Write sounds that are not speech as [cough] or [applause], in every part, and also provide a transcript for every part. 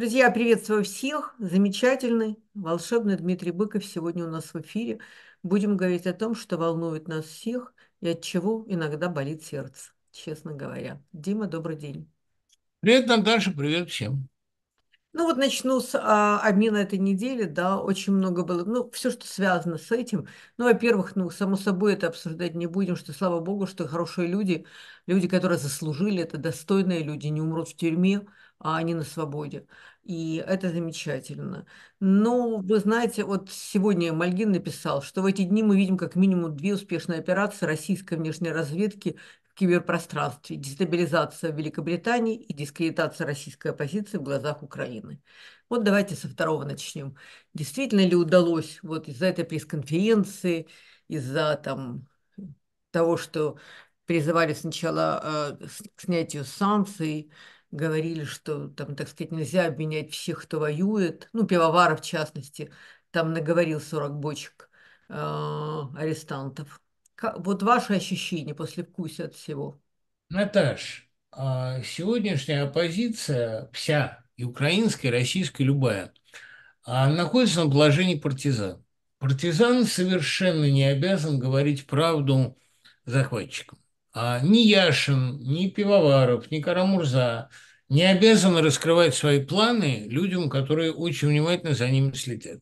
Друзья, приветствую всех. Замечательный, волшебный Дмитрий Быков сегодня у нас в эфире. Будем говорить о том, что волнует нас всех и от чего иногда болит сердце, честно говоря. Дима, добрый день. Привет, Наташа, привет всем. Ну вот начну с а, обмена этой недели, да, очень много было, ну, все, что связано с этим. Ну, во-первых, ну, само собой это обсуждать не будем, что, слава богу, что хорошие люди, люди, которые заслужили, это достойные люди, не умрут в тюрьме, а они на свободе и это замечательно. Но, ну, вы знаете, вот сегодня Мальгин написал, что в эти дни мы видим как минимум две успешные операции российской внешней разведки в киберпространстве. Дестабилизация Великобритании и дискредитация российской оппозиции в глазах Украины. Вот давайте со второго начнем. Действительно ли удалось вот из-за этой пресс-конференции, из-за там того, что призывали сначала э, к снятию санкций, говорили, что там, так сказать, нельзя обвинять всех, кто воюет, ну, пивовара в частности, там наговорил 40 бочек э, арестантов. Как, вот ваши ощущения после вкуса от всего? Наташ, а, сегодняшняя оппозиция, вся, и украинская, и российская, любая, а, находится на положении партизан. Партизан совершенно не обязан говорить правду захватчикам. А ни Яшин, ни Пивоваров, ни Карамурза не обязаны раскрывать свои планы людям, которые очень внимательно за ними следят.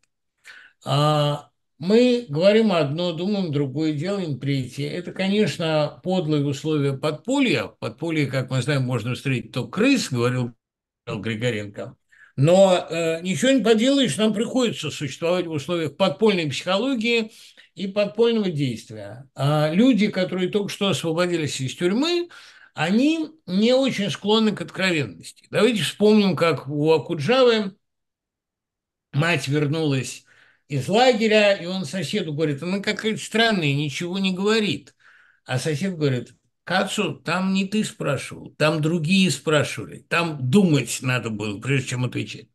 А мы говорим одно, думаем другое, делаем третье. Это, конечно, подлые условия подполья. Подполье, как мы знаем, можно встретить только крыс, говорил Григоренко. Но э, ничего не поделаешь, нам приходится существовать в условиях подпольной психологии и подпольного действия. А люди, которые только что освободились из тюрьмы, они не очень склонны к откровенности. Давайте вспомним, как у Акуджавы мать вернулась из лагеря, и он соседу говорит, она какая-то странная, ничего не говорит. А сосед говорит, к Кацу, там не ты спрашивал, там другие спрашивали, там думать надо было, прежде чем отвечать.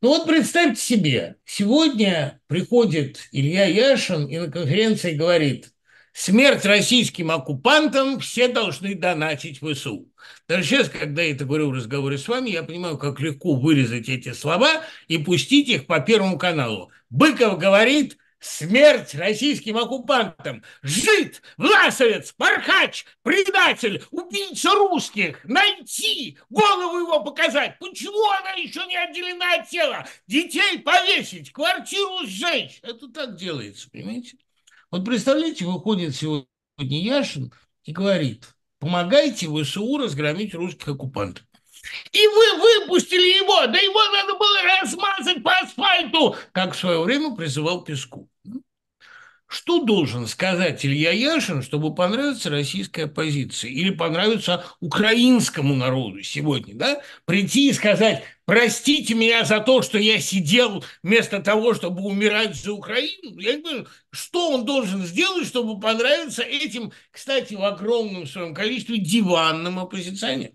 Ну вот представьте себе, сегодня приходит Илья Яшин и на конференции говорит, смерть российским оккупантам все должны донатить в СУ. Даже сейчас, когда я это говорю в разговоре с вами, я понимаю, как легко вырезать эти слова и пустить их по Первому каналу. Быков говорит, Смерть российским оккупантам! Жид, власовец, пархач, предатель, убийца русских! Найти! Голову его показать! Почему она еще не отделена от тела? Детей повесить, квартиру сжечь! Это так делается, понимаете? Вот представляете, выходит сегодня Яшин и говорит, помогайте ВСУ разгромить русских оккупантов. И вы выпустили его, да его надо было размазать по асфальту, как в свое время призывал Песков. Что должен сказать Илья Яшин, чтобы понравиться российской оппозиции или понравиться украинскому народу сегодня, да? Прийти и сказать, простите меня за то, что я сидел вместо того, чтобы умирать за Украину. Ну, я не понимаю, что он должен сделать, чтобы понравиться этим, кстати, в огромном своем количестве диванным оппозиционерам?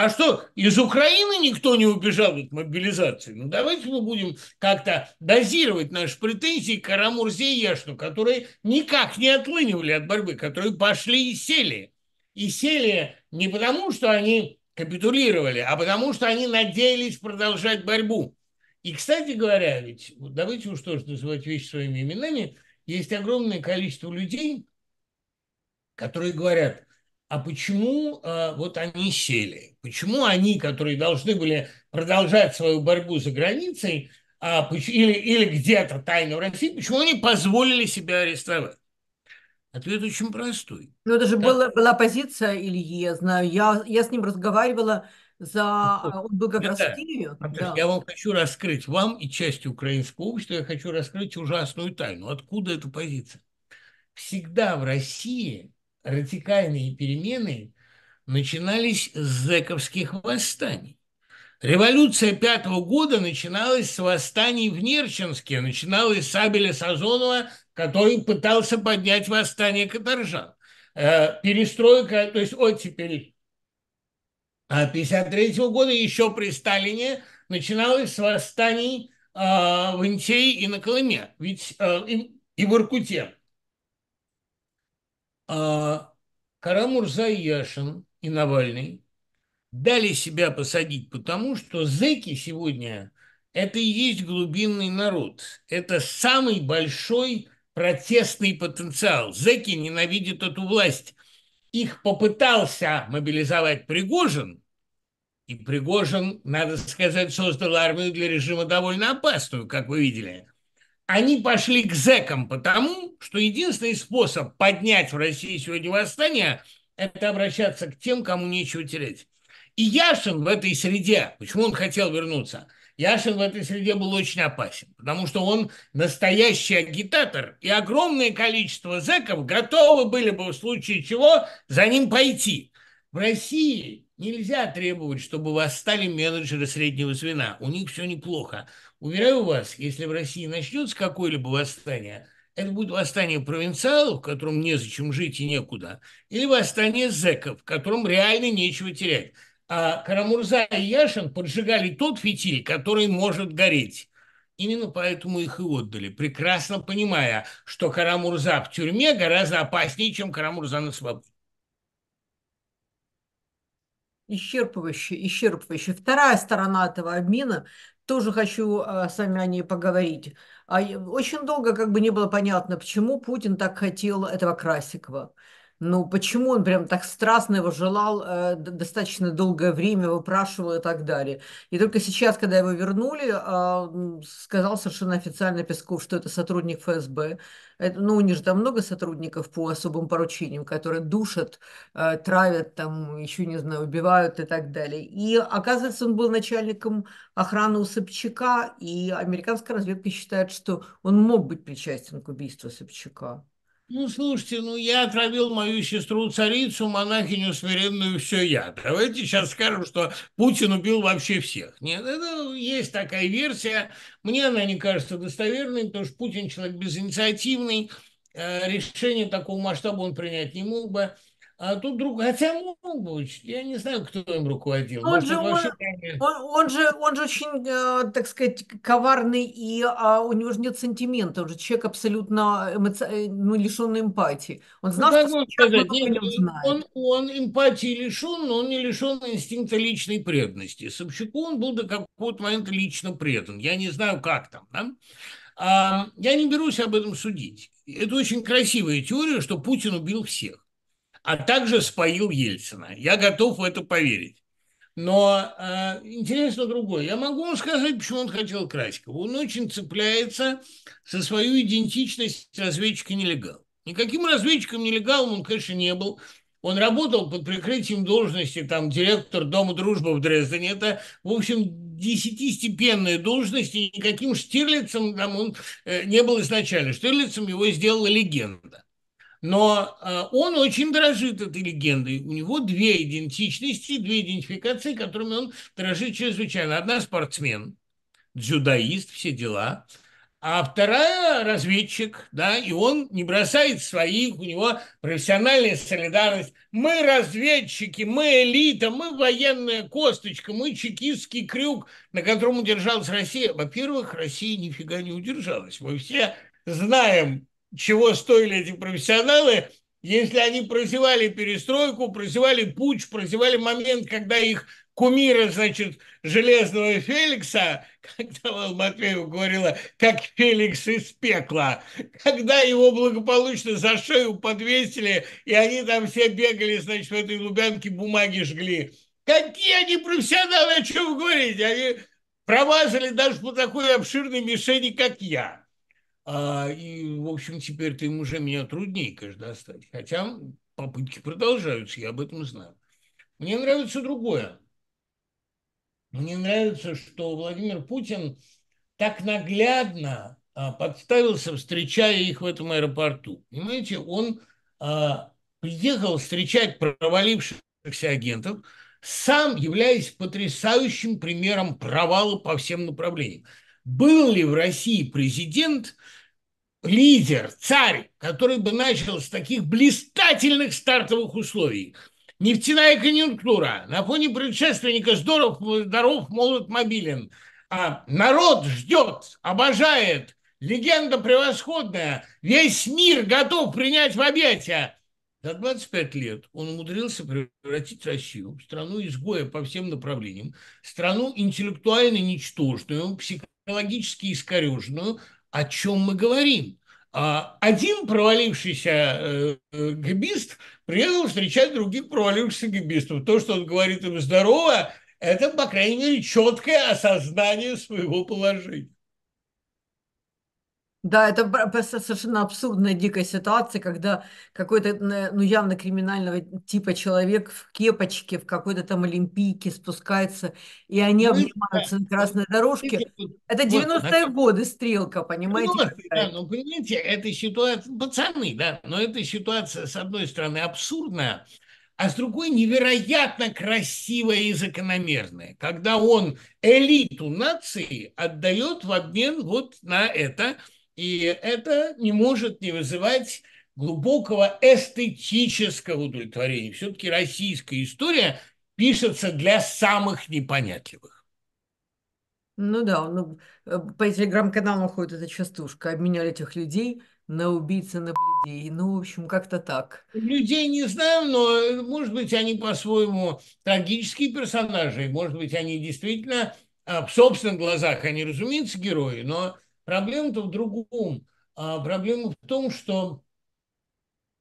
А что, из Украины никто не убежал от мобилизации? Ну, давайте мы будем как-то дозировать наши претензии к Карамурзе и Яшну, которые никак не отлынивали от борьбы, которые пошли и сели. И сели не потому, что они капитулировали, а потому, что они надеялись продолжать борьбу. И, кстати говоря, ведь давайте уж тоже называть вещи своими именами, есть огромное количество людей, которые говорят, а почему э, вот они сели? Почему они, которые должны были продолжать свою борьбу за границей а, или, или где-то тайно в России, почему они позволили себя арестовать? Ответ очень простой. Ну, это же да. была, была позиция Ильи, я знаю. Я, я с ним разговаривала за... Ну, а, он был как раз в Киеве. Я вам хочу раскрыть, вам и части украинского общества, я хочу раскрыть ужасную тайну. Откуда эта позиция? Всегда в России радикальные перемены начинались с зэковских восстаний. Революция пятого года начиналась с восстаний в Нерчинске, начиналась с Абеля Сазонова, который пытался поднять восстание каторжан. Э, перестройка, то есть оттепель 1953 -го года еще при Сталине начиналось с восстаний а, в Интее и на Колыме, ведь э, и, и в Иркуте а, Карамурза и Яшин и Навальный дали себя посадить потому, что зэки сегодня – это и есть глубинный народ. Это самый большой протестный потенциал. Зэки ненавидят эту власть. Их попытался мобилизовать Пригожин, и Пригожин, надо сказать, создал армию для режима довольно опасную, как вы видели – они пошли к зэкам, потому что единственный способ поднять в России сегодня восстание – это обращаться к тем, кому нечего терять. И Яшин в этой среде, почему он хотел вернуться? Яшин в этой среде был очень опасен, потому что он настоящий агитатор, и огромное количество зэков готовы были бы в случае чего за ним пойти. В России нельзя требовать, чтобы восстали менеджеры среднего звена. У них все неплохо. Уверяю вас, если в России начнется какое-либо восстание, это будет восстание провинциалов, которым незачем жить и некуда, или восстание зэков, которым реально нечего терять. А Карамурза и Яшин поджигали тот фитиль, который может гореть. Именно поэтому их и отдали, прекрасно понимая, что Карамурза в тюрьме гораздо опаснее, чем Карамурза на свободе. Исчерпывающе, исчерпывающе. Вторая сторона этого обмена тоже хочу а, с вами о ней поговорить. А, очень долго как бы не было понятно, почему Путин так хотел этого Красикова. Ну, почему он прям так страстно его желал, э, достаточно долгое время выпрашивал и так далее. И только сейчас, когда его вернули, э, сказал совершенно официально Песков, что это сотрудник ФСБ. Это, ну, у них же там много сотрудников по особым поручениям, которые душат, э, травят, там, еще, не знаю, убивают и так далее. И оказывается, он был начальником охраны у Усыпчака, и американская разведка считает, что он мог быть причастен к убийству Собчака. Ну, слушайте, ну я отравил мою сестру царицу, монахиню смиренную, все я. Давайте сейчас скажем, что Путин убил вообще всех. Нет, это есть такая версия. Мне она не кажется достоверной, потому что Путин человек безинициативный. Э, решение такого масштаба он принять не мог бы. А тут друг, хотя мог бы, я не знаю, кто им руководил. Ну, он, же, он, вообще... он, он, же, он же очень, э, так сказать, коварный, и а, у него же нет сентимента, он же человек абсолютно эмоци... Э, ну, лишен эмпатии. Он ну, знал, ну, что сказать, нет, не знает. Он, он эмпатии лишен, но он не лишен инстинкта личной преданности. Собчаку он был до какого-то момента лично предан. Я не знаю, как там, да? А, я не берусь об этом судить. Это очень красивая теория, что Путин убил всех а также споил Ельцина. Я готов в это поверить. Но э, интересно другое. Я могу вам сказать, почему он хотел Краськова. Он очень цепляется со свою идентичность разведчика-нелегал. Никаким разведчиком-нелегалом он, конечно, не был. Он работал под прикрытием должности, там, директор Дома дружбы в Дрездене. Это, в общем, десятистепенная должность, и никаким Штирлицем там он э, не был изначально. Штирлицем его сделала легенда. Но э, он очень дорожит этой легендой. У него две идентичности, две идентификации, которыми он дорожит чрезвычайно. Одна спортсмен, дзюдоист, все дела. А вторая разведчик, да, и он не бросает своих, у него профессиональная солидарность. Мы разведчики, мы элита, мы военная косточка, мы чекистский крюк, на котором удержалась Россия. Во-первых, Россия нифига не удержалась. Мы все знаем чего стоили эти профессионалы, если они прозевали перестройку, прозевали путь, прозевали момент, когда их кумира, значит, Железного Феликса, [laughs] когда Алла Матвеева говорила, как Феликс из пекла, когда его благополучно за шею подвесили, и они там все бегали, значит, в этой Лубянке бумаги жгли. Какие они профессионалы, о чем вы говорите? Они промазали даже по такой обширной мишени, как я. А, и, в общем, теперь-то им уже меня труднее, достать. Хотя попытки продолжаются, я об этом знаю. Мне нравится другое. Мне нравится, что Владимир Путин так наглядно а, подставился, встречая их в этом аэропорту. Понимаете, он а, приехал встречать провалившихся агентов, сам являясь потрясающим примером провала по всем направлениям. Был ли в России президент, лидер, царь, который бы начал с таких блистательных стартовых условий. Нефтяная конъюнктура. На фоне предшественника здоров, здоров, молод, мобилен. А народ ждет, обожает. Легенда превосходная. Весь мир готов принять в объятия. За 25 лет он умудрился превратить Россию в страну изгоя по всем направлениям, страну интеллектуально ничтожную, психологически искореженную, о чем мы говорим. А один провалившийся э, э, гибист приехал встречать других провалившихся гибистов. То, что он говорит им здорово, это, по крайней мере, четкое осознание своего положения. Да, это б- совершенно абсурдная дикая ситуация, когда какой-то, ну, явно криминального типа человек в кепочке, в какой-то там олимпийке спускается, и они Вы- ну, обнимаются на красной дорожке. Это вот, 90-е годы стрелка, понимаете? Вот, ну, да, какая? ну, понимаете, эта ситуация, пацаны, да, но эта ситуация, с одной стороны, абсурдная, а с другой невероятно красивая и закономерная, когда он элиту нации отдает в обмен вот на это – и это не может не вызывать глубокого эстетического удовлетворения. Все-таки российская история пишется для самых непонятливых. Ну да, ну, по телеграм каналу ходит эта частушка. Обменяли этих людей на убийцы, на блядей. Ну, в общем, как-то так. Людей не знаю, но, может быть, они по-своему трагические персонажи. Может быть, они действительно а, в собственных глазах, они, разумеется, герои, но Проблема-то в другом. А проблема в том, что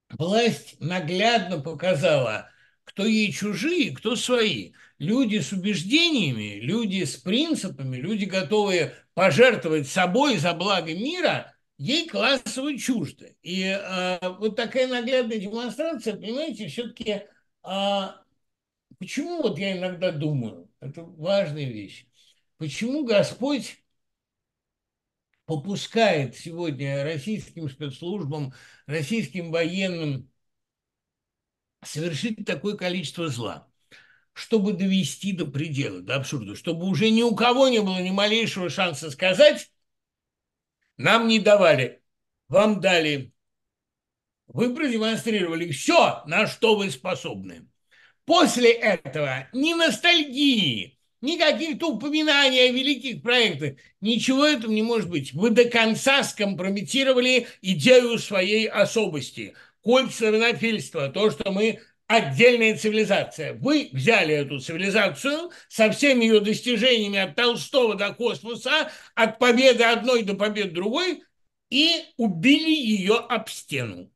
власть наглядно показала, кто ей чужие, кто свои. Люди с убеждениями, люди с принципами, люди, готовые пожертвовать собой за благо мира, ей классово чужды. И э, вот такая наглядная демонстрация, понимаете, все-таки... Э, а, почему вот я иногда думаю, это важная вещь, почему Господь попускает сегодня российским спецслужбам, российским военным совершить такое количество зла, чтобы довести до предела, до абсурда, чтобы уже ни у кого не было ни малейшего шанса сказать, нам не давали, вам дали, вы продемонстрировали все, на что вы способны. После этого ни ностальгии, Никаких-то упоминаний о великих проектах. Ничего этого не может быть. Вы до конца скомпрометировали идею своей особости. Культ славянофильства, то, что мы отдельная цивилизация. Вы взяли эту цивилизацию со всеми ее достижениями от Толстого до космоса, от победы одной до победы другой, и убили ее об стену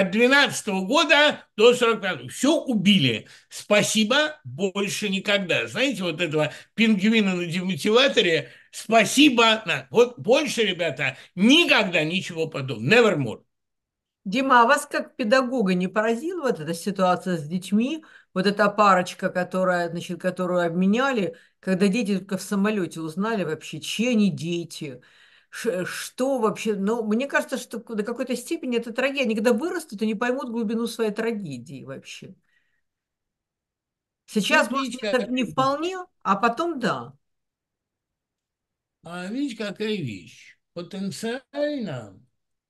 от 12 -го года до 45 Все убили. Спасибо больше никогда. Знаете, вот этого пингвина на демотиваторе. Спасибо. На. Вот больше, ребята, никогда ничего подобного. Nevermore. Дима, а вас как педагога не поразила вот эта ситуация с детьми, вот эта парочка, которая, значит, которую обменяли, когда дети только в самолете узнали вообще, чьи они дети – Э, что вообще, Но ну, мне кажется, что до какой-то степени это трагедия. Они когда вырастут, они поймут глубину своей трагедии вообще. Ну, Сейчас, ну, может, это не вполне, а потом да. А видите, какая вещь. Потенциально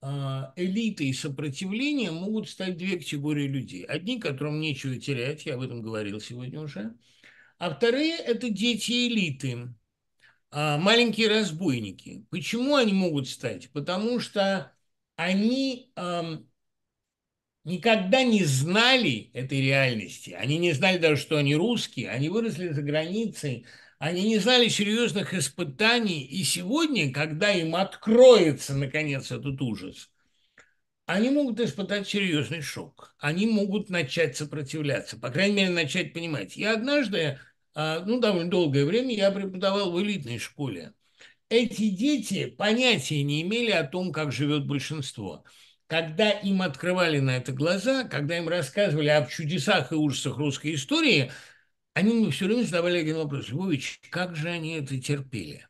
а, элитой сопротивления могут стать две категории людей. Одни, которым нечего терять, я об этом говорил сегодня уже. А вторые – это дети элиты, а, маленькие разбойники. Почему они могут стать? Потому что они эм, никогда не знали этой реальности. Они не знали даже, что они русские. Они выросли за границей. Они не знали серьезных испытаний. И сегодня, когда им откроется, наконец, этот ужас, они могут испытать серьезный шок. Они могут начать сопротивляться. По крайней мере, начать понимать. Я однажды а, ну, довольно долгое время я преподавал в элитной школе. Эти дети понятия не имели о том, как живет большинство. Когда им открывали на это глаза, когда им рассказывали об чудесах и ужасах русской истории, они мне все время задавали один вопрос. Львович, как же они это терпели?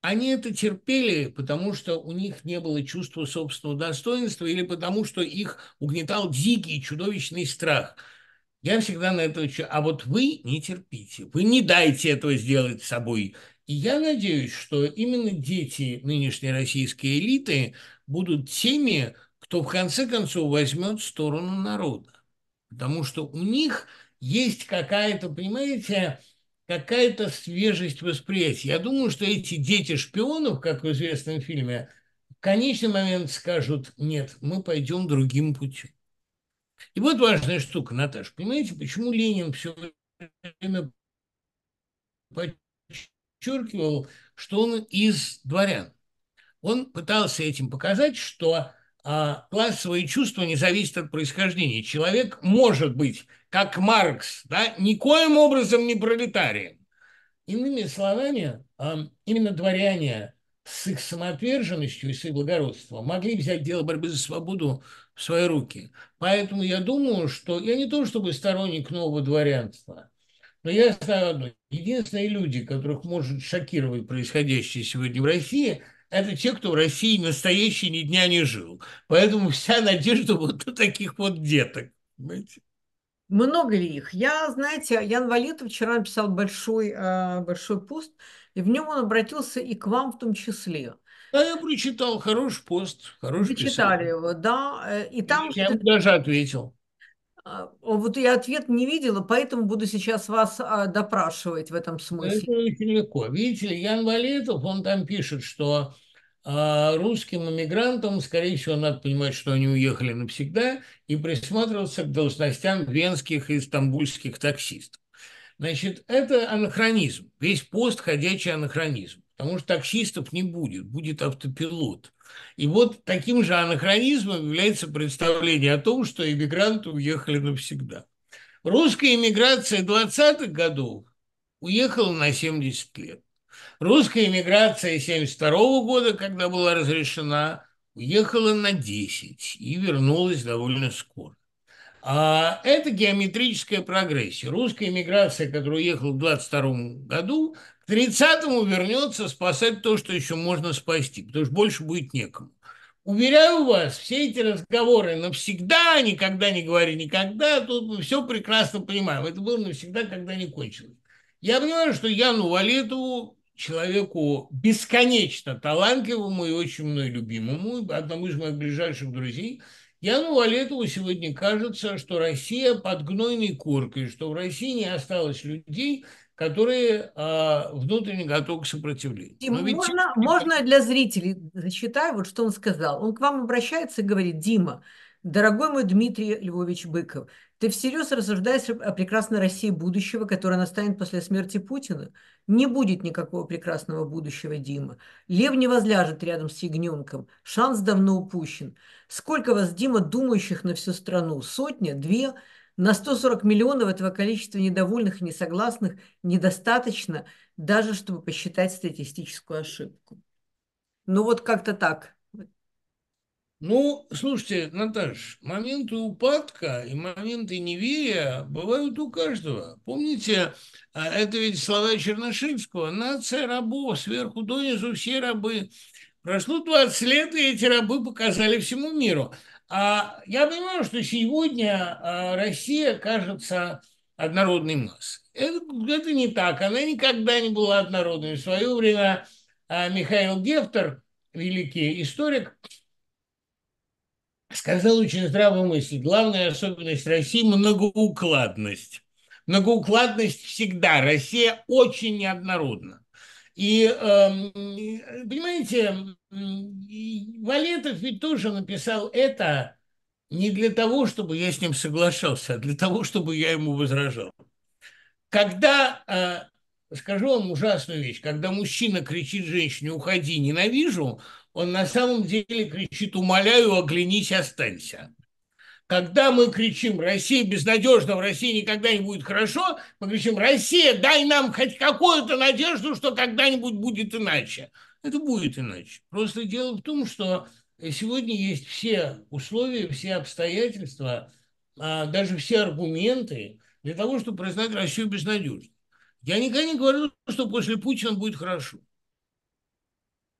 Они это терпели, потому что у них не было чувства собственного достоинства или потому что их угнетал дикий чудовищный страх – я всегда на это учу. А вот вы не терпите, вы не дайте этого сделать собой. И я надеюсь, что именно дети нынешней российской элиты будут теми, кто в конце концов возьмет сторону народа. Потому что у них есть какая-то, понимаете, какая-то свежесть восприятия. Я думаю, что эти дети шпионов, как в известном фильме, в конечный момент скажут, нет, мы пойдем другим путем. И вот важная штука, Наташа. Понимаете, почему Ленин все время подчеркивал, что он из дворян? Он пытался этим показать, что а, классовые чувства не зависят от происхождения. Человек может быть, как Маркс, да, никоим образом не пролетарием. Иными словами, а, именно дворяне с их самоотверженностью и с их благородством могли взять дело борьбы за свободу в свои руки. Поэтому я думаю, что я не то чтобы сторонник нового дворянства, но я знаю одно. Единственные люди, которых может шокировать происходящее сегодня в России, это те, кто в России настоящий ни дня не жил. Поэтому вся надежда [laughs] вот на таких вот деток. Понимаете? Много ли их? Я, знаете, Ян Валетов вчера написал большой, э, большой пост, и в нем он обратился и к вам в том числе. А я прочитал, хороший пост, хороший Прочитали писатель. его, да. Э, и там... Я ему даже ответил. А, а вот я ответ не видела, поэтому буду сейчас вас а, допрашивать в этом смысле. Это очень легко. Видите ли, Ян Валетов, он там пишет, что русским иммигрантам, скорее всего, надо понимать, что они уехали навсегда, и присматриваться к должностям венских и стамбульских таксистов. Значит, это анахронизм. Весь пост – ходячий анахронизм. Потому что таксистов не будет, будет автопилот. И вот таким же анахронизмом является представление о том, что иммигранты уехали навсегда. Русская иммиграция 20-х годов уехала на 70 лет. Русская иммиграция 72 года, когда была разрешена, уехала на 10 и вернулась довольно скоро. А это геометрическая прогрессия. Русская эмиграция, которая уехала в 22 году, к 30-му вернется спасать то, что еще можно спасти, потому что больше будет некому. Уверяю вас, все эти разговоры навсегда, никогда не говори никогда, тут мы все прекрасно понимаем. Это было навсегда, когда не кончилось. Я понимаю, что Яну Валетову, человеку бесконечно талантливому и очень мной любимому, одному из моих ближайших друзей – Яну Валетову сегодня кажется, что Россия под гнойной коркой, что в России не осталось людей, которые э, внутренне готовы к сопротивлению. И ведь... можно, можно для зрителей зачитаю, э, вот что он сказал. Он к вам обращается и говорит, Дима, дорогой мой Дмитрий Львович Быков, ты всерьез рассуждаешь о прекрасной России будущего, которая настанет после смерти Путина? Не будет никакого прекрасного будущего, Дима. Лев не возляжет рядом с ягненком. Шанс давно упущен. Сколько вас, Дима, думающих на всю страну? Сотня? Две? На 140 миллионов этого количества недовольных и несогласных недостаточно, даже чтобы посчитать статистическую ошибку. Ну вот как-то так. Ну, слушайте, Наташ, моменты упадка и моменты неверия бывают у каждого. Помните, а, это ведь слова Чернышевского «Нация рабов, сверху донизу все рабы». Прошло 20 лет, и эти рабы показали всему миру. А я понимаю, что сегодня а, Россия кажется однородной массой. Это, это не так. Она никогда не была однородной. В свое время а, Михаил Гефтер, великий историк, сказал очень здравую мысль. Главная особенность России – многоукладность. Многоукладность всегда. Россия очень неоднородна. И, эм, понимаете, Валетов ведь тоже написал это не для того, чтобы я с ним соглашался, а для того, чтобы я ему возражал. Когда, э, скажу вам ужасную вещь, когда мужчина кричит женщине «Уходи, ненавижу», он на самом деле кричит «умоляю, оглянись, останься». Когда мы кричим «Россия безнадежна, в России никогда не будет хорошо», мы кричим «Россия, дай нам хоть какую-то надежду, что когда-нибудь будет иначе». Это будет иначе. Просто дело в том, что сегодня есть все условия, все обстоятельства, а, даже все аргументы для того, чтобы признать Россию безнадежной. Я никогда не говорю, что после Путина будет хорошо.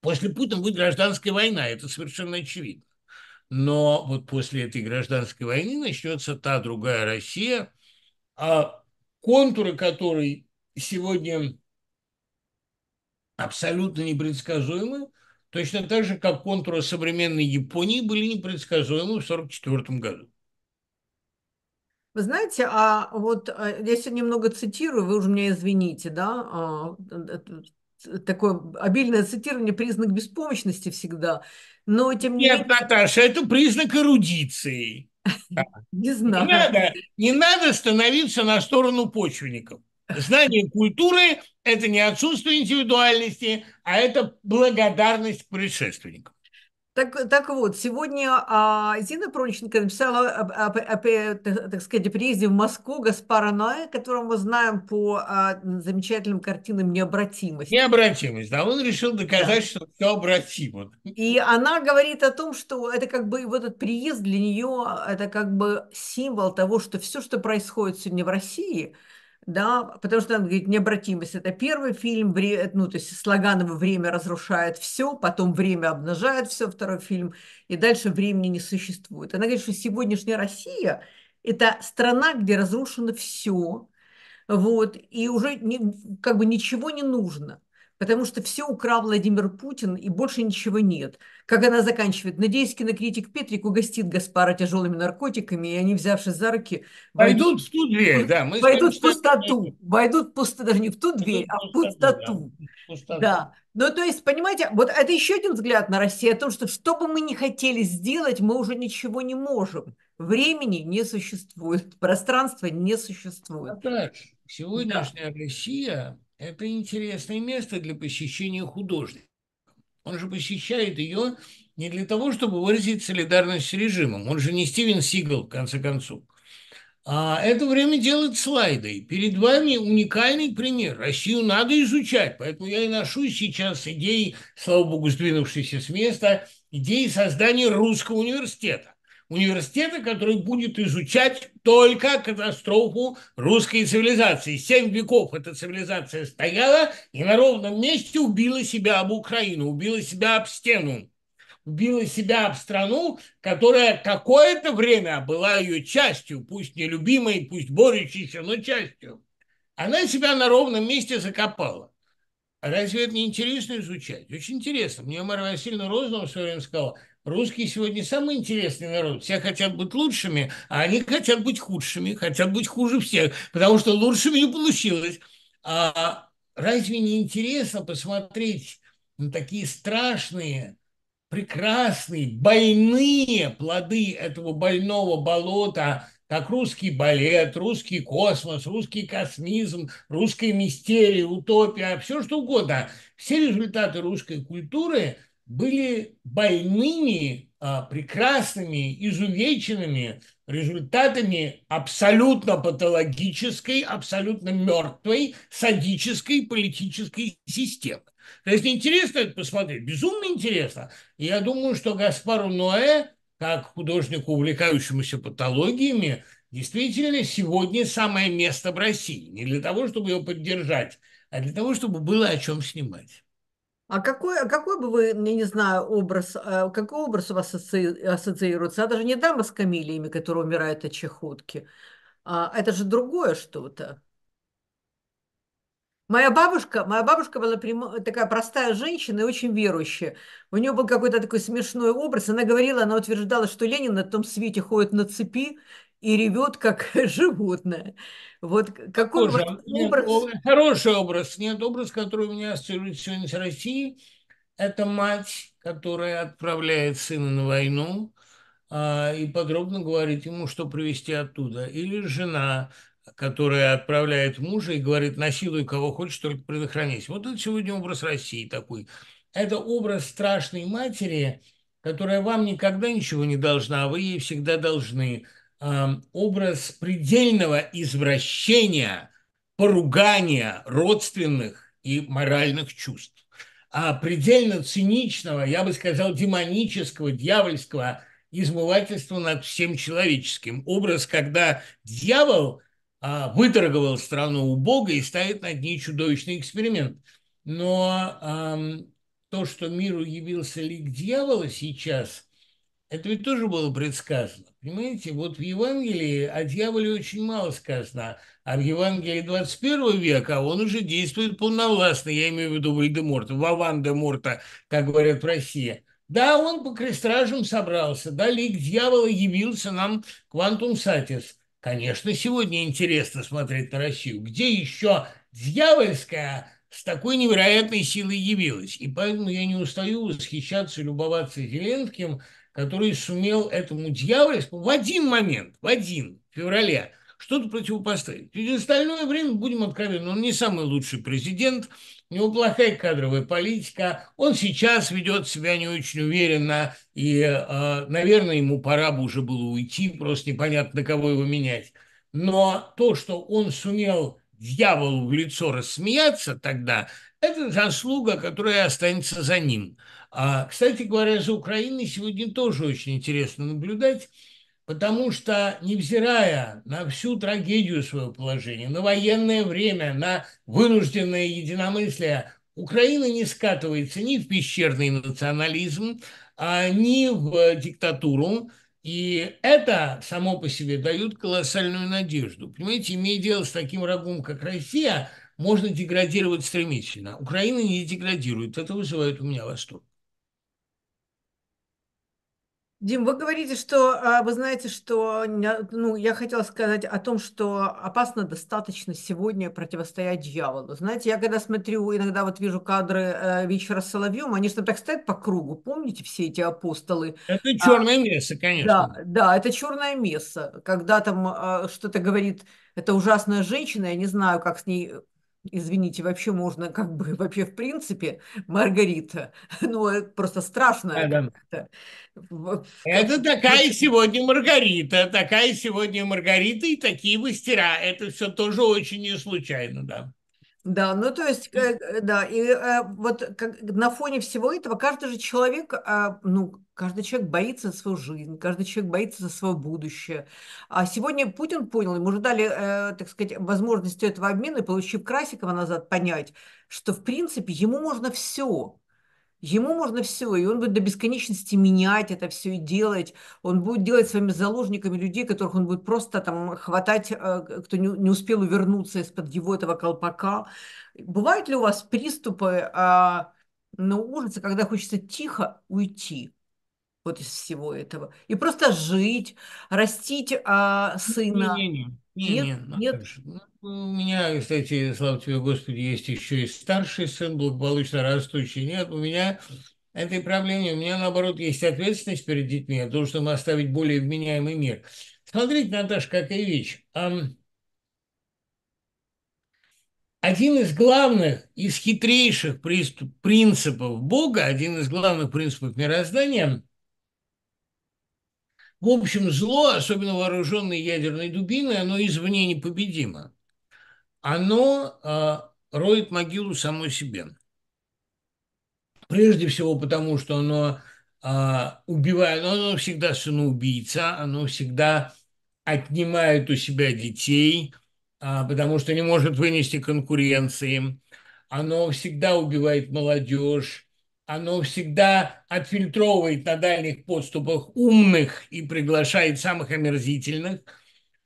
После Путина будет гражданская война, это совершенно очевидно. Но вот после этой гражданской войны начнется та другая Россия, а контуры которой сегодня абсолютно непредсказуемы, точно так же, как контуры современной Японии были непредсказуемы в 1944 году. Вы знаете, а вот э, я сегодня немного цитирую, вы уже меня извините, да, а, э, э, такое обильное цитирование признак беспомощности всегда, но тем не менее. Нет, Наташа, это признак эрудиции. [laughs] Не знаю. Не надо, не надо становиться на сторону почвенников. Знание культуры – это не отсутствие индивидуальности, а это благодарность к предшественникам. Так, так вот, сегодня а, Зина Пронченко написала, об, об, об, э, так сказать, приезде в Москву Гаспара Ноэ, которого мы знаем по а, замечательным картинам «Необратимость». «Необратимость», да, он решил доказать, да. что все обратимо. И она говорит о том, что это как бы, вот этот приезд для нее, это как бы символ того, что все, что происходит сегодня в России – да, потому что он говорит «Необратимость» – это первый фильм, вре, ну, то есть Слоганова «Время разрушает все», потом «Время обнажает все», второй фильм, и дальше «Времени не существует». Она говорит, что сегодняшняя Россия – это страна, где разрушено все, вот, и уже не, как бы ничего не нужно потому что все украл Владимир Путин, и больше ничего нет. Как она заканчивает? Надеюсь, кинокритик Петрик угостит Гаспара тяжелыми наркотиками, и они, взявшись за руки... пойдут в ту дверь, да. Мы пойдут в пустоту. пойдут пусто даже не в ту дверь, а в пустоту. Да. пустоту. да. Ну, то есть, понимаете, вот это еще один взгляд на Россию о том, что что бы мы ни хотели сделать, мы уже ничего не можем. Времени не существует, пространства не существует. А так, сегодняшняя да. Россия это интересное место для посещения художника. Он же посещает ее не для того, чтобы выразить солидарность с режимом. Он же не Стивен Сигал, в конце концов. А это время делать слайды. Перед вами уникальный пример. Россию надо изучать. Поэтому я и ношу сейчас идеи, слава богу, сдвинувшиеся с места, идеи создания русского университета университета, который будет изучать только катастрофу русской цивилизации. Семь веков эта цивилизация стояла и на ровном месте убила себя об Украину, убила себя об стену, убила себя об страну, которая какое-то время была ее частью, пусть нелюбимой, пусть борющейся, но частью. Она себя на ровном месте закопала. А разве это не интересно изучать? Очень интересно. Мне Мария Васильевна Розанова все время сказала – Русские сегодня самый интересный народ. Все хотят быть лучшими, а они хотят быть худшими, хотят быть хуже всех, потому что лучшими не получилось. А разве не интересно посмотреть на такие страшные, прекрасные, больные плоды этого больного болота, как русский балет, русский космос, русский космизм, русская мистерия, утопия, все что угодно. Все результаты русской культуры – были больными, а, прекрасными, изувеченными результатами абсолютно патологической, абсолютно мертвой садической политической системы. То есть интересно это посмотреть, безумно интересно. И я думаю, что Гаспару Ноэ, как художнику, увлекающемуся патологиями, действительно сегодня самое место в России. Не для того, чтобы его поддержать, а для того, чтобы было о чем снимать. А какой, а какой бы вы, я не знаю, образ, э, какой образ у вас ассоциируется? Это а же не дама с камелиями, которая умирает от чехотки. А это же другое что-то. Моя бабушка, моя бабушка была прямо, такая простая женщина и очень верующая. У нее был какой-то такой смешной образ. Она говорила, она утверждала, что Ленин на том свете ходит на цепи, и ревет как [laughs] животное. Вот какой Тоже, а образ? Нет, хороший образ. Нет, образ, который у меня ассоциируется сегодня с Россией, это мать, которая отправляет сына на войну а, и подробно говорит ему, что привезти оттуда. Или жена, которая отправляет мужа и говорит, насилуй кого хочешь, только предохранись. Вот это сегодня образ России такой. Это образ страшной матери, которая вам никогда ничего не должна, а вы ей всегда должны. Эм, образ предельного извращения, поругания родственных и моральных чувств, а предельно циничного, я бы сказал, демонического, дьявольского измывательства над всем человеческим. Образ, когда дьявол а, выторговал страну у Бога и ставит над ней чудовищный эксперимент. Но эм, то, что миру явился лик дьявола сейчас – это ведь тоже было предсказано. Понимаете, вот в Евангелии о дьяволе очень мало сказано, а в Евангелии 21 века он уже действует полновластно, я имею в виду Вальдеморта, Вован де Морта, как говорят в России. Да, он по крестражам собрался, да, лик дьявола явился нам квантум сатис. Конечно, сегодня интересно смотреть на Россию. Где еще дьявольская с такой невероятной силой явилась. И поэтому я не устаю восхищаться, и любоваться Зеленским который сумел этому дьяволу в один момент, в один, февраля, что-то противопоставить. Ведь остальное время, будем откровенны, он не самый лучший президент, у него плохая кадровая политика, он сейчас ведет себя не очень уверенно, и, а, наверное, ему пора бы уже было уйти, просто непонятно, кого его менять. Но то, что он сумел дьяволу в лицо рассмеяться тогда, это заслуга, которая останется за ним. А, кстати говоря, за Украиной сегодня тоже очень интересно наблюдать, потому что, невзирая на всю трагедию своего положения, на военное время, на вынужденное единомыслие, Украина не скатывается ни в пещерный национализм, а ни в диктатуру. И это само по себе дает колоссальную надежду. Понимаете, имея дело с таким врагом, как Россия, можно деградировать стремительно. Украина не деградирует. Это вызывает у меня восторг. Дим, вы говорите, что а, вы знаете, что ну, я хотела сказать о том, что опасно достаточно сегодня противостоять дьяволу. Знаете, я когда смотрю, иногда вот вижу кадры а, вечера с Соловьем, они же там так стоят по кругу. Помните все эти апостолы? Это черное а, место, конечно. Да, да, это черное место. Когда там а, что-то говорит эта ужасная женщина, я не знаю, как с ней извините, вообще можно как бы, [laughs] вообще в принципе, Маргарита. [laughs] Ну, просто страшно. Да, да. Это, это такая сегодня Маргарита, такая сегодня Маргарита и такие мастера. Это все тоже очень не случайно, да. Да, ну то есть, э, э, да, и э, вот как, на фоне всего этого каждый же человек, а, ну, каждый человек боится за свою жизнь, каждый человек боится за свое будущее. А сегодня Путин понял, ему же дали, так сказать, возможность этого обмена, и получив Красикова назад, понять, что в принципе ему можно все. Ему можно все, и он будет до бесконечности менять это все и делать. Он будет делать своими заложниками людей, которых он будет просто там хватать, э, кто не, успел увернуться из-под его этого колпака. Бывают ли у вас приступы а, на ужаса, когда хочется тихо уйти? вот из всего этого. И просто жить, растить а, ну, сына. Не, не, не. Не, нет, ну, нет. Ну, у меня, кстати, слава тебе, Господи, есть еще и старший сын, благополучно растущий. Нет, у меня этой проблемы, у меня, наоборот, есть ответственность перед детьми. Я должен им оставить более вменяемый мир. Смотрите, Наташа, какая вещь. Один из главных, из хитрейших принципов Бога, один из главных принципов мироздания – в общем, зло, особенно вооруженное ядерной дубиной, оно извне непобедимо. Оно э, роет могилу само себе. Прежде всего потому, что оно э, убивает, но оно всегда сыноубийца, оно всегда отнимает у себя детей, э, потому что не может вынести конкуренции. Оно всегда убивает молодежь, оно всегда отфильтровывает на дальних подступах умных и приглашает самых омерзительных.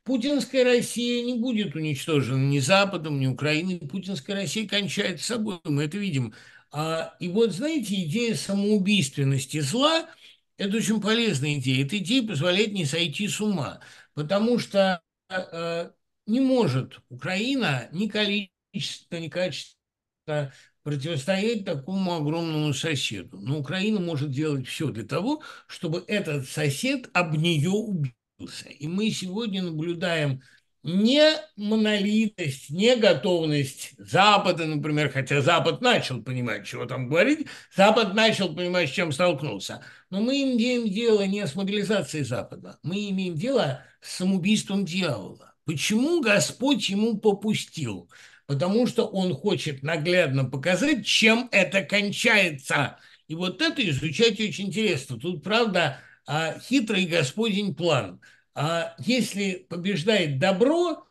Путинская Россия не будет уничтожена ни Западом, ни Украиной. Путинская Россия кончает собой, мы это видим. А, и вот, знаете, идея самоубийственности зла – это очень полезная идея. Эта идея позволяет не сойти с ума, потому что э, э не может Украина ни количественно, ни качественно противостоять такому огромному соседу. Но Украина может делать все для того, чтобы этот сосед об нее убился. И мы сегодня наблюдаем не монолитность, не готовность Запада, например, хотя Запад начал понимать, чего там говорить, Запад начал понимать, с чем столкнулся. Но мы имеем дело не с мобилизацией Запада, мы имеем дело с самоубийством дьявола. Почему Господь ему попустил? потому что он хочет наглядно показать, чем это кончается. И вот это изучать очень интересно. Тут, правда, а, хитрый господень план. А если побеждает добро,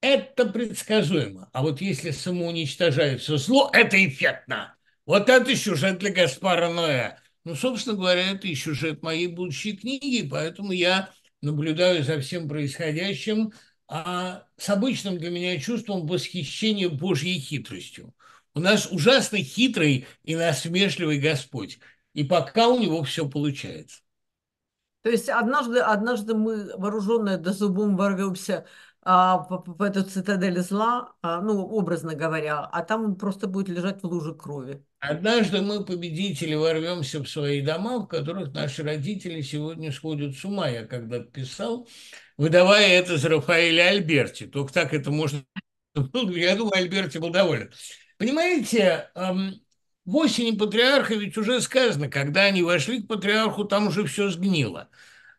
это предсказуемо. А вот если самоуничтожается зло, это эффектно. Вот это сюжет для Гаспара Ноя. Ну, собственно говоря, это и сюжет моей будущей книги, поэтому я наблюдаю за всем происходящим а с обычным для меня чувством восхищения Божьей хитростью. У нас ужасно хитрый и насмешливый Господь, и пока у него все получается. То есть однажды, однажды мы, вооруженные до зубом, ворвемся а, в, в эту цитадель зла, а, ну, образно говоря, а там он просто будет лежать в луже крови. Однажды мы, победители, ворвемся в свои дома, в которых наши родители сегодня сходят с ума, я когда-то писал, выдавая это за Рафаэля Альберти. Только так это можно... Я думаю, Альберти был доволен. Понимаете, в осени патриарха ведь уже сказано, когда они вошли к патриарху, там уже все сгнило.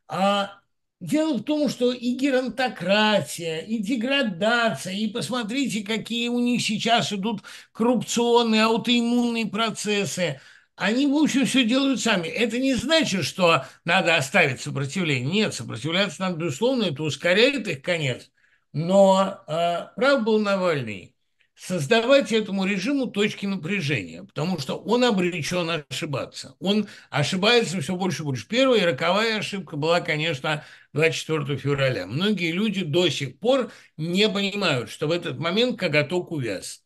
А Дело в том, что и геронтократия, и деградация, и посмотрите, какие у них сейчас идут коррупционные, аутоиммунные процессы. Они, в общем, все делают сами. Это не значит, что надо оставить сопротивление. Нет, сопротивляться надо, безусловно, это ускоряет их конец. Но э, прав был Навальный создавать этому режиму точки напряжения, потому что он обречен ошибаться. Он ошибается все больше и больше. Первая и роковая ошибка была, конечно, 24 февраля. Многие люди до сих пор не понимают, что в этот момент коготок увяз.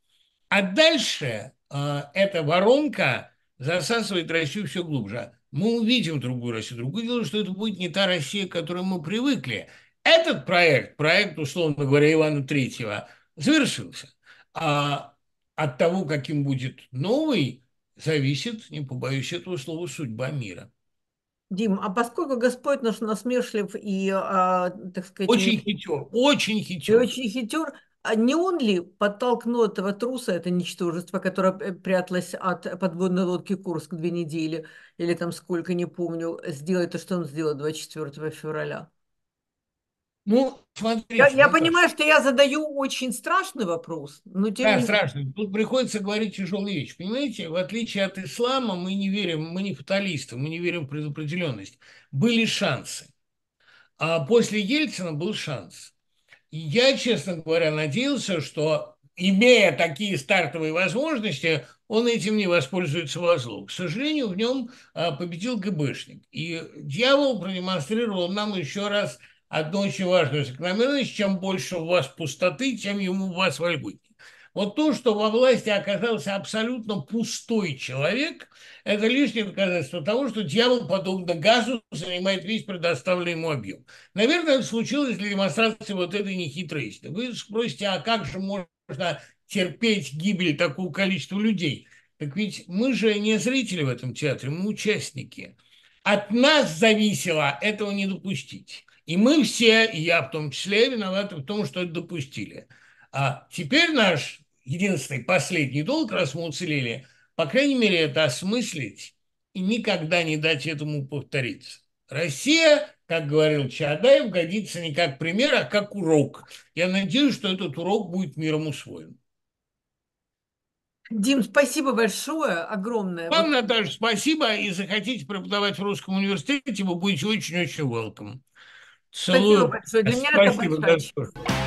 А дальше э, эта воронка засасывает Россию все глубже. Мы увидим другую Россию. Другое дело, что это будет не та Россия, к которой мы привыкли. Этот проект, проект, условно говоря, Ивана Третьего, завершился. А от того, каким будет новый, зависит, не побоюсь этого слова, судьба мира. Дим, а поскольку Господь наш насмешлив и, а, так сказать... Очень хитер, очень хитер. И очень хитер, а не он ли подтолкнул этого труса, это ничтожество, которое э, пряталось от подводной лодки Курск две недели, или там сколько, не помню, сделать то, что он сделал 24 февраля? Ну, смотри. Я, я понимаю, что я задаю очень страшный вопрос. Но тем да, не... страшный. Тут приходится говорить тяжелые вещи. Понимаете, в отличие от ислама, мы не верим, мы не фаталисты, мы не верим в предопределенность. Были шансы. А после Ельцина был шанс. И я, честно говоря, надеялся, что, имея такие стартовые возможности, он этим не воспользуется во зло. К сожалению, в нем а, победил ГБшник. И дьявол продемонстрировал нам еще раз – одну очень важную закономерность, чем больше у вас пустоты, тем ему у вас вольготнее. Вот то, что во власти оказался абсолютно пустой человек, это лишнее доказательство того, что дьявол, подобно газу, занимает весь предоставленный ему объем. Наверное, это случилось для демонстрации вот этой нехитрой истины. Вы спросите, а как же можно терпеть гибель такого количества людей? Так ведь мы же не зрители в этом театре, мы участники. От нас зависело этого не допустить. И мы все, и я в том числе, виноваты в том, что это допустили. А теперь наш единственный последний долг, раз мы уцелели, по крайней мере, это осмыслить и никогда не дать этому повториться. Россия, как говорил Чадаев, годится не как пример, а как урок. Я надеюсь, что этот урок будет миром усвоен. Дим, спасибо большое, огромное. Вам, вот... Наташа, спасибо. И захотите преподавать в Русском университете, вы будете очень-очень welcome. Целую. Спасибо Спасибо большое. большое.